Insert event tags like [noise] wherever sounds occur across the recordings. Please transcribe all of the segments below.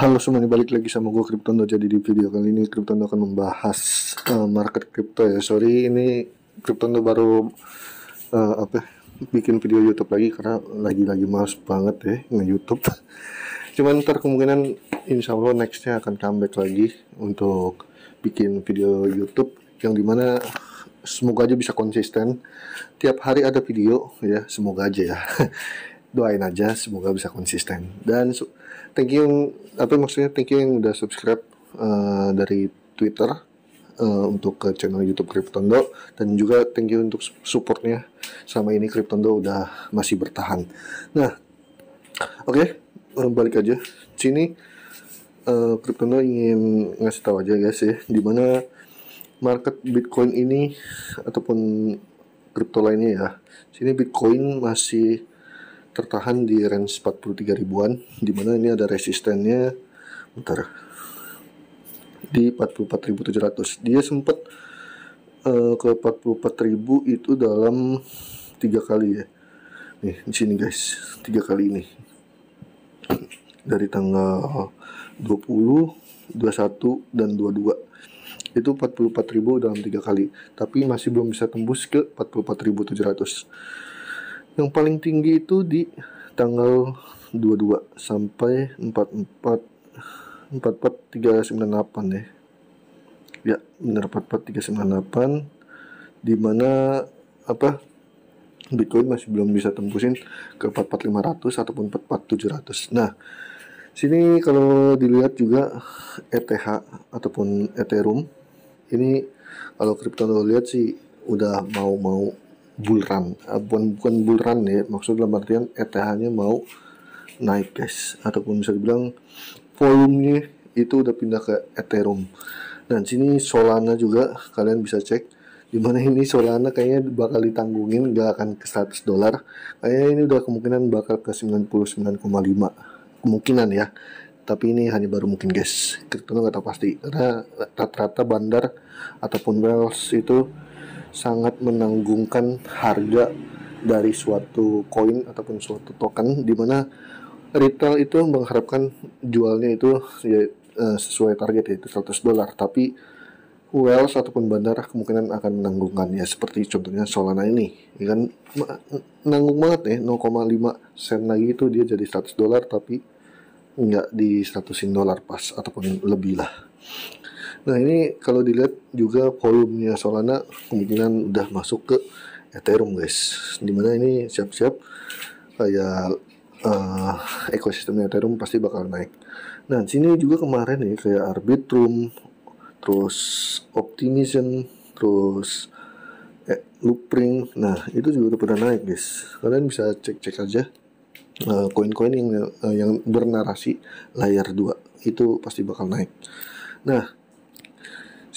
Halo semuanya, balik lagi sama gue Kriptondo Jadi di video kali ini Kriptondo akan membahas uh, market crypto ya Sorry, ini Kriptondo baru uh, apa bikin video Youtube lagi Karena lagi-lagi males banget ya nge-Youtube [laughs] Cuman ntar kemungkinan insya Allah nextnya akan comeback lagi Untuk bikin video Youtube Yang dimana semoga aja bisa konsisten Tiap hari ada video ya, semoga aja ya [laughs] Doain aja, semoga bisa konsisten Dan thank you apa maksudnya thank you yang udah subscribe uh, dari Twitter uh, untuk ke channel YouTube Kriptondo dan juga thank you untuk supportnya sama ini Kriptondo udah masih bertahan. Nah, oke okay, eh, balik aja sini uh, Kriptondo ingin ngasih tahu aja guys ya di mana market Bitcoin ini ataupun kripto lainnya ya. Sini Bitcoin masih tertahan di range 43 ribuan dimana ini ada resistennya bentar di 44.700 dia sempat uh, eh, ke 44.000 itu dalam tiga kali ya nih di sini guys tiga kali ini dari tanggal 20 21 dan 22 itu 44.000 dalam tiga kali tapi masih belum bisa tembus ke 44.700 yang paling tinggi itu di tanggal 22 sampai 44 44 398 ya. Ya, benar 44 398 di mana apa Bitcoin masih belum bisa tembusin ke 44500 ataupun 44700. Nah, sini kalau dilihat juga ETH ataupun Ethereum ini kalau kripto lihat sih udah mau-mau bull run ah, bukan bukan bull run ya maksud dalam artian ETH-nya mau naik guys ataupun bisa dibilang volumenya itu udah pindah ke Ethereum dan sini Solana juga kalian bisa cek dimana [laughs] ini Solana kayaknya bakal ditanggungin gak akan ke 100 dolar kayaknya ini udah kemungkinan bakal ke 99,5 kemungkinan ya tapi ini hanya baru mungkin guys kita nggak tahu pasti karena rata-rata bandar ataupun whales itu sangat menanggungkan harga dari suatu koin ataupun suatu token di mana retail itu mengharapkan jualnya itu ya, eh, sesuai target yaitu 100 dolar tapi Wells ataupun bandara kemungkinan akan menanggungkan ya seperti contohnya Solana ini ya kan nanggung banget ya 0,5 sen lagi itu dia jadi 100 dolar tapi nggak di 100 dolar pas ataupun lebih lah Nah ini kalau dilihat juga volumenya Solana kemungkinan udah masuk ke Ethereum guys. Dimana ini siap-siap kayak uh, eh, ekosistem Ethereum pasti bakal naik. Nah sini juga kemarin nih kayak Arbitrum, terus Optimism, terus eh, Loopring. Nah itu juga udah pernah naik guys. Kalian bisa cek-cek aja eh, koin-koin uh, yang uh, yang bernarasi layar 2 itu pasti bakal naik. Nah,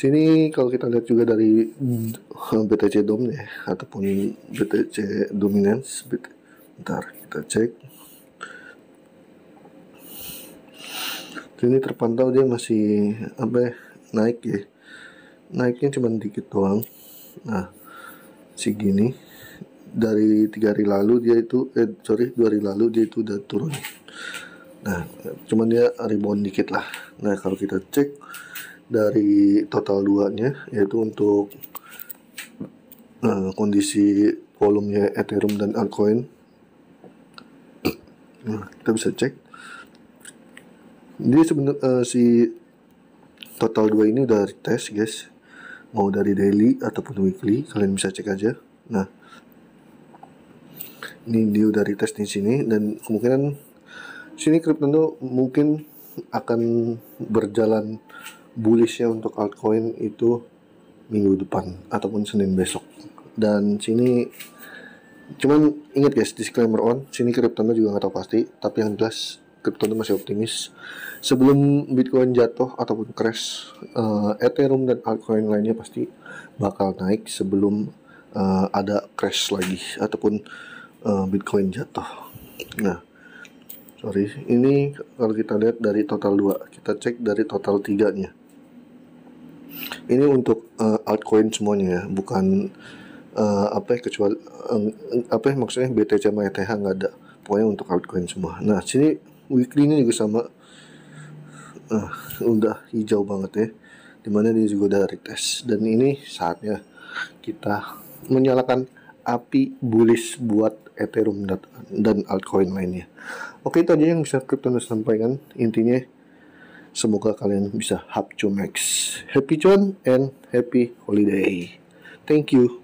sini kalau kita lihat juga dari hmm, BTC Dom ya ataupun BTC Dominance bentar kita cek ini terpantau dia masih apa ya, naik ya naiknya cuma dikit doang nah segini dari tiga hari lalu dia itu eh sorry dua hari lalu dia itu udah turun nah cuman dia rebound dikit lah nah kalau kita cek dari total duanya yaitu untuk uh, kondisi volumenya Ethereum dan altcoin. Nah, kita bisa cek. Jadi sebenarnya uh, si total dua ini udah tes guys. Mau dari daily ataupun weekly, kalian bisa cek aja. Nah, ini dia udah tes di sini dan kemungkinan sini crypto mungkin akan berjalan bullishnya untuk altcoin itu minggu depan ataupun Senin besok. Dan sini cuman inget guys disclaimer on sini kriptonya juga nggak tahu pasti tapi yang jelas kripto masih optimis sebelum Bitcoin jatuh ataupun crash uh, Ethereum dan altcoin lainnya pasti bakal naik sebelum uh, ada crash lagi ataupun uh, Bitcoin jatuh nah sorry ini kalau kita lihat dari total 2 kita cek dari total 3 nya ini untuk uh, altcoin semuanya ya bukan uh, apa ya kecuali um, apa ya maksudnya BTC sama ETH nggak ada pokoknya untuk altcoin semua nah sini weekly ini juga sama uh, udah hijau banget ya dimana dia juga udah retest dan ini saatnya kita menyalakan api bullish buat Ethereum dan altcoin lainnya. Oke itu aja yang bisa Kryptonus sampaikan intinya Semoga kalian bisa hab max. Happy John and happy holiday. Thank you.